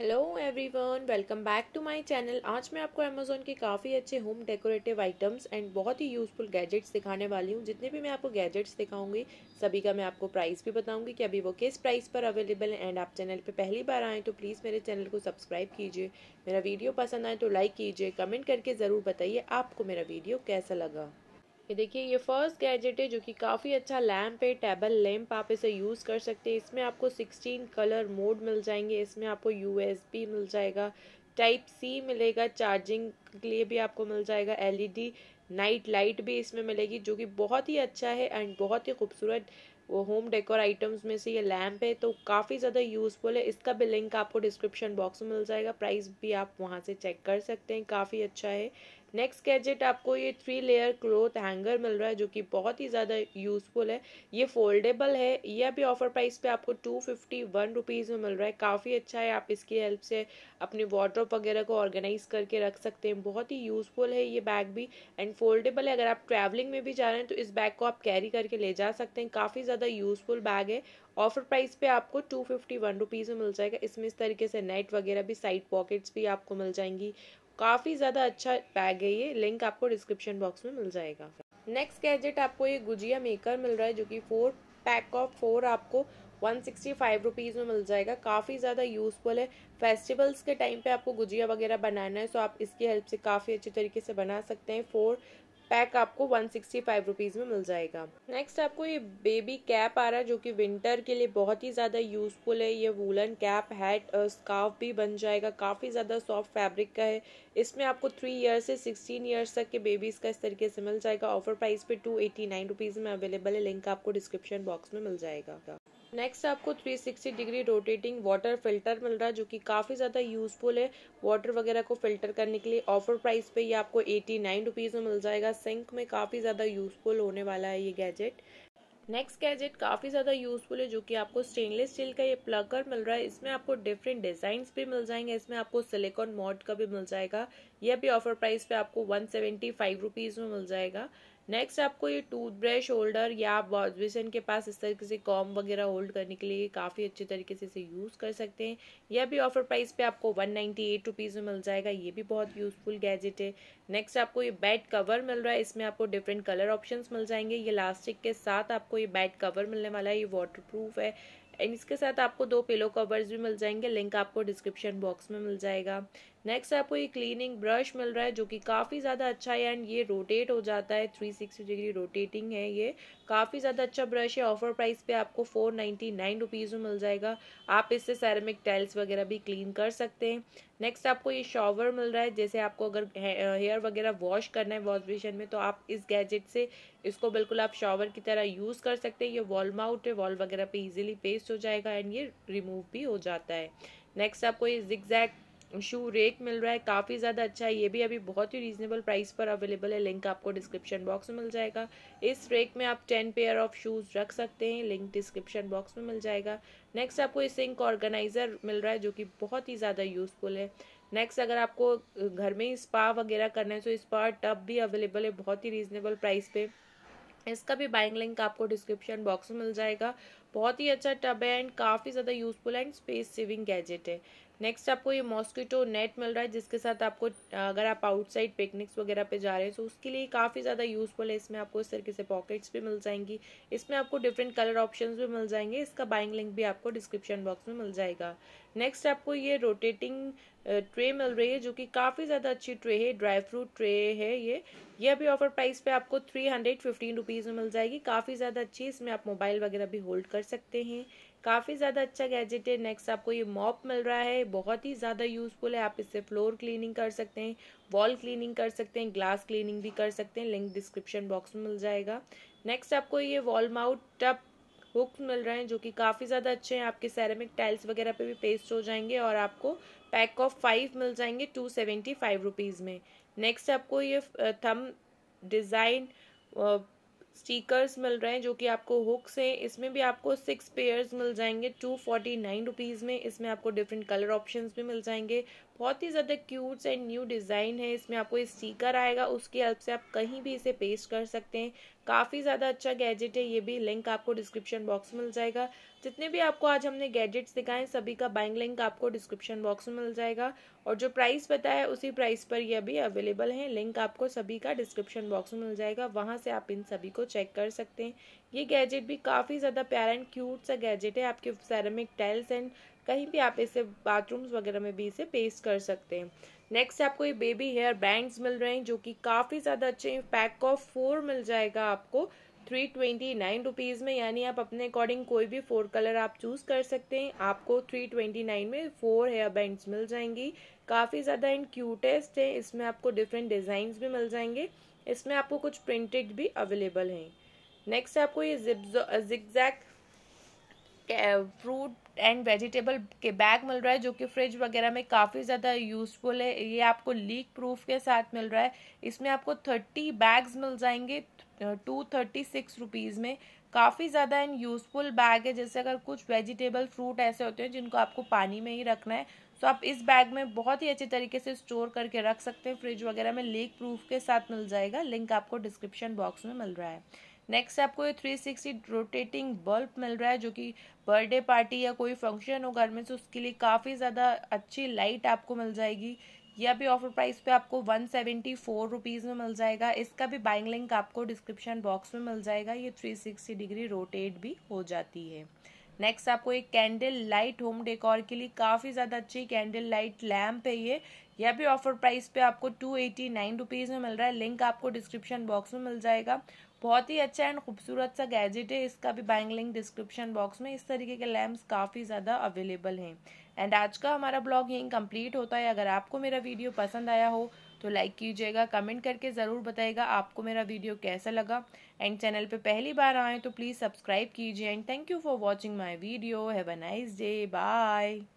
hello everyone welcome back to my channel आज मैं आपको अमेजोन के काफ़ी अच्छे होम डेकोरेटिव आइटम्स एंड बहुत ही यूज़फुल गैजेट्स दिखाने वाली हूँ जितने भी मैं आपको गैजेट्स दिखाऊंगी सभी का मैं आपको प्राइस भी बताऊंगी कि अभी वो किस प्राइस पर अवेलेबल है एंड आप चैनल पे पहली बार आएँ तो प्लीज़ मेरे चैनल को सब्सक्राइब कीजिए मेरा वीडियो पसंद आए तो लाइक कीजिए कमेंट करके ज़रूर बताइए आपको मेरा वीडियो कैसा लगा ये देखिए ये फर्स्ट गैजेट है जो कि काफ़ी अच्छा लैम्प है टेबल लैम्प आप इसे यूज़ कर सकते हैं इसमें आपको 16 कलर मोड मिल जाएंगे इसमें आपको यूएसबी मिल जाएगा टाइप सी मिलेगा चार्जिंग के लिए भी आपको मिल जाएगा एलईडी नाइट लाइट भी इसमें मिलेगी जो कि बहुत ही अच्छा है एंड बहुत ही खूबसूरत वो होम डेकोर आइटम्स में से ये लैम्प है तो काफ़ी ज़्यादा यूज़फुल है इसका भी लिंक आपको डिस्क्रिप्शन बॉक्स में मिल जाएगा प्राइस भी आप वहाँ से चेक कर सकते हैं काफ़ी अच्छा है नेक्स्ट गैजेट आपको ये थ्री लेयर क्लोथ हैंगर मिल रहा है जो कि बहुत ही ज़्यादा यूज़फुल है ये फोल्डेबल है यह भी ऑफर प्राइस पे आपको टू फिफ्टी वन रुपीज़ में मिल रहा है काफ़ी अच्छा है आप इसकी हेल्प से अपने वार्ड्रोप वगैरह को ऑर्गेनाइज करके रख सकते हैं बहुत ही यूज़फुल है ये बैग भी एंड फोल्डेबल है अगर आप ट्रैवलिंग में भी जा रहे हैं तो इस बैग को आप कैरी करके ले जा सकते हैं काफ़ी ज़्यादा यूज़फुल बैग है ऑफर प्राइस पे आपको टू फिफ्टी वन रुपीज़ में मिल जाएगा इसमें इस तरीके से नेट वगैरह भी साइड पॉकेट्स भी आपको मिल जाएंगी काफ़ी ज़्यादा अच्छा बैग है ये लिंक आपको डिस्क्रिप्शन बॉक्स में मिल जाएगा नेक्स्ट गैजेट आपको ये गुजिया मेकर मिल रहा है जो कि फोर पैक ऑफ फोर आपको वन सिक्सटी फाइव रुपीज़ में मिल जाएगा काफ़ी ज़्यादा यूज़फुल है फेस्टिवल्स के टाइम पे आपको गुजिया वगैरह बनाना है सो तो आप इसकी हेल्प से काफ़ी अच्छे तरीके से बना सकते हैं फोर पैक आपको वन सिक्सटी फाइव रुपीज़ में मिल जाएगा नेक्स्ट आपको ये बेबी कैप आ रहा है जो कि विंटर के लिए बहुत ही ज़्यादा यूज़फुल है ये वूलन कैप हैट स्काफ भी बन जाएगा काफ़ी ज़्यादा सॉफ्ट फैब्रिक का है इसमें आपको थ्री ईयर्स से सिक्सटीन ईयर्स तक के बेबीज़ का इस तरीके से मिल जाएगा ऑफर प्राइस पे टू एटी नाइन रुपीज़ में अवेलेबल है लिंक आपको डिस्क्रिप्शन बॉक्स में मिल जाएगा नेक्स्ट आपको 360 डिग्री रोटेटिंग वाटर फिल्टर मिल रहा है जो कि काफ़ी ज़्यादा यूजफुल है वाटर वगैरह को फिल्टर करने के लिए ऑफर प्राइस पे ये आपको एटी नाइन रुपीज़ में मिल जाएगा सिंक में काफ़ी ज़्यादा यूजफुल होने वाला है ये गैजेट नेक्स्ट गैजेट काफ़ी ज़्यादा यूजफुल है जो कि आपको स्टेनलेस स्टील का ये प्लगर मिल रहा है इसमें आपको डिफरेंट डिज़ाइंस भी मिल जाएंगे इसमें आपको सिलिकॉन मॉड का भी मिल जाएगा यह भी ऑफर प्राइस पे आपको वन सेवेंटी फाइव रुपीज़ में मिल जाएगा नेक्स्ट आपको ये टूथब्रश होल्डर या आप वॉशबेसन के पास इस तरीके से कॉम वगैरह होल्ड करने के लिए काफ़ी अच्छे तरीके से इसे यूज़ कर सकते हैं यह भी ऑफर प्राइस पे आपको वन नाइन्टी एट रुपीज़ में मिल जाएगा ये भी बहुत यूज़फुल गैजेट है नेक्स्ट आपको ये बेड कवर मिल रहा है इसमें आपको डिफरेंट कलर ऑप्शन मिल जाएंगे ये लास्टिक के साथ आपको ये बेड कवर मिलने वाला है ये वाटर है एंड इसके साथ आपको दो पिलो कवर्स भी मिल जाएंगे लिंक आपको डिस्क्रिप्शन बॉक्स में मिल जाएगा नेक्स्ट आपको ये क्लीनिंग ब्रश मिल रहा है जो कि काफ़ी ज़्यादा अच्छा है एंड ये रोटेट हो जाता है 360 डिग्री रोटेटिंग है ये काफ़ी ज़्यादा अच्छा ब्रश है ऑफर प्राइस पे आपको फोर नाइन्टी नाइन रुपीज़ में मिल जाएगा आप इससे सैरमिक टाइल्स वगैरह भी क्लीन कर सकते हैं नेक्स्ट आपको ये शॉवर मिल रहा है जैसे आपको अगर हेयर वगैरह वॉश करना है वॉश बेसिन में तो आप इस गैजेट से इसको बिल्कुल आप शॉवर की तरह यूज़ कर सकते हैं ये वॉल माउट है वॉल वगैरह पे ईजिली पेस्ट हो जाएगा एंड ये रिमूव भी हो जाता है नेक्स्ट आपको ये जिग शू रेक मिल रहा है काफ़ी ज़्यादा अच्छा है ये भी अभी बहुत ही रीजनेबल प्राइस पर अवेलेबल है लिंक आपको डिस्क्रिप्शन बॉक्स में मिल जाएगा इस रेक में आप टेन पेयर ऑफ शूज़ रख सकते हैं लिंक डिस्क्रिप्शन बॉक्स में मिल जाएगा नेक्स्ट आपको इस सिंक ऑर्गेनाइज़र मिल रहा है जो कि बहुत ही ज़्यादा यूज़फुल है नेक्स्ट अगर आपको घर में ही स्पा वगैरह करना है तो स्पा टब भी अवेलेबल है बहुत ही रीजनेबल प्राइस पे इसका भी बाइंग लिंक आपको डिस्क्रिप्शन बॉक्स में मिल जाएगा बहुत ही अच्छा टब है एंड काफ़ी ज़्यादा useful and space saving gadget है नेक्स्ट आपको ये मॉस्किटो नेट मिल रहा है जिसके साथ आपको अगर आप आउटसाइड पिकनिक्स वगैरह पे जा रहे हैं तो उसके लिए काफ़ी ज़्यादा यूजफुल है इसमें आपको इस तरीके से पॉकेट्स भी मिल जाएंगी इसमें आपको डिफरेंट कलर ऑप्शन भी मिल जाएंगे इसका बाइंग लिंक भी आपको डिस्क्रिप्शन बॉक्स में मिल जाएगा नेक्स्ट आपको ये रोटेटिंग ट्रे मिल रही है जो कि काफ़ी ज़्यादा अच्छी ट्रे है ड्राई फ्रूट ट्रे है ये ये अभी ऑफर प्राइस पे आपको थ्री हंड्रेड फिफ्टीन रुपीज़ में मिल जाएगी काफ़ी ज़्यादा अच्छी इसमें आप मोबाइल वगैरह भी होल्ड कर सकते हैं काफ़ी ज़्यादा अच्छा गैजेट है नेक्स्ट आपको ये मॉप मिल रहा है बहुत ही ज़्यादा यूज़फुल है आप इससे फ्लोर क्लीनिंग कर सकते हैं वॉल क्लीनिंग कर सकते हैं ग्लास क्लीनिंग भी कर सकते हैं लिंक डिस्क्रिप्शन बॉक्स में मिल जाएगा नेक्स्ट आपको ये वॉल माउट टप हुक्स मिल रहे हैं जो कि काफ़ी ज़्यादा अच्छे हैं आपके सैरमिक टाइल्स वगैरह पे भी पेस्ट हो जाएंगे और आपको पैक ऑफ फाइव मिल जाएंगे टू सेवेंटी फाइव रुपीज़ में नेक्स्ट आपको ये थम डिज़ाइन स्टिकर्स मिल रहे हैं जो कि आपको हुक्स हैं इसमें भी आपको सिक्स पेयर्स मिल जाएंगे टू फोर्टी नाइन रुपीज़ में इसमें आपको डिफरेंट कलर ऑप्शंस भी मिल जाएंगे बहुत ही ज़्यादा क्यूट एंड न्यू डिज़ाइन है इसमें आपको ये स्टीकर आएगा उसकी हेल्प से आप कहीं भी इसे पेस्ट कर सकते हैं काफ़ी ज़्यादा अच्छा गैजेट है ये भी लिंक आपको डिस्क्रिप्शन बॉक्स में मिल जाएगा जितने भी आपको आज हमने गैजेट्स दिखाए सभी का बाइंग लिंक आपको डिस्क्रिप्शन बॉक्स में मिल जाएगा और जो प्राइस बताया उसी प्राइस पर ये अभी अवेलेबल है लिंक आपको सभी का डिस्क्रिप्शन बॉक्स में मिल जाएगा वहाँ से आप इन सभी को चेक कर सकते हैं ये गैजेट भी काफ़ी ज़्यादा प्यारा एंड क्यूट सा गैजेट है आपके सैरमिक टाइल्स एंड कहीं भी आप इसे बाथरूम्स वगैरह में भी इसे पेस्ट कर सकते हैं नेक्स्ट आपको ये बेबी हेयर बैंड्स मिल रहे हैं जो कि काफ़ी ज़्यादा अच्छे हैं पैक ऑफ फोर मिल जाएगा आपको थ्री ट्वेंटी नाइन रुपीज़ में यानी आप अपने अकॉर्डिंग कोई भी फोर कलर आप चूज़ कर सकते हैं आपको थ्री ट्वेंटी नाइन में फोर हेयर बैंड्स मिल जाएंगी काफ़ी ज़्यादा एंड क्यूटेस्ट है इसमें आपको डिफरेंट डिज़ाइंस भी मिल जाएंगे इसमें आपको कुछ प्रिंटेड भी अवेलेबल हैं नेक्स्ट आपको ये जिप्जो जिग्जैक फ्रूट एंड वेजिटेबल के बैग मिल रहा है जो कि फ्रिज वगैरह में काफ़ी ज़्यादा यूज़फुल है ये आपको लीक प्रूफ के साथ मिल रहा है इसमें आपको थर्टी बैग्स मिल जाएंगे टू थर्टी सिक्स रुपीज़ में काफ़ी ज़्यादा एंड यूज़फुल बैग है जैसे अगर कुछ वेजिटेबल फ्रूट ऐसे होते हैं जिनको आपको पानी में ही रखना है तो आप इस बैग में बहुत ही अच्छे तरीके से स्टोर करके रख सकते हैं फ्रिज वगैरह में लीक प्रूफ के साथ मिल जाएगा लिंक आपको डिस्क्रिप्शन बॉक्स में मिल रहा है नेक्स्ट आपको ये 360 रोटेटिंग बल्ब मिल रहा है जो कि बर्थडे पार्टी या कोई फंक्शन हो घर में तो उसके लिए काफ़ी ज़्यादा अच्छी लाइट आपको मिल जाएगी यह भी ऑफर प्राइस पे आपको वन सेवेंटी फोर रुपीज़ में मिल जाएगा इसका भी बाइंग लिंक आपको डिस्क्रिप्शन बॉक्स में मिल जाएगा ये थ्री सिक्सटी डिग्री रोटेट भी हो जाती है नेक्स्ट आपको एक कैंडल लाइट होम डेकोर के लिए काफ़ी ज़्यादा अच्छी कैंडल लाइट लैम्प है ये यह भी ऑफर प्राइस पे आपको टू एटी नाइन रुपीज़ में मिल रहा है लिंक आपको डिस्क्रिप्शन बॉक्स में मिल जाएगा बहुत ही अच्छा एंड खूबसूरत सा गैजेट है इसका भी बाइंग लिंक डिस्क्रिप्शन बॉक्स में इस तरीके के लैम्प काफ़ी ज़्यादा अवेलेबल हैं एंड आज का हमारा ब्लॉग यहीं कंप्लीट होता है अगर आपको मेरा वीडियो पसंद आया हो तो लाइक कीजिएगा कमेंट करके ज़रूर बताइएगा आपको मेरा वीडियो कैसा लगा एंड चैनल पे पहली बार आए तो प्लीज़ सब्सक्राइब कीजिए and thank you for watching my video have a nice day bye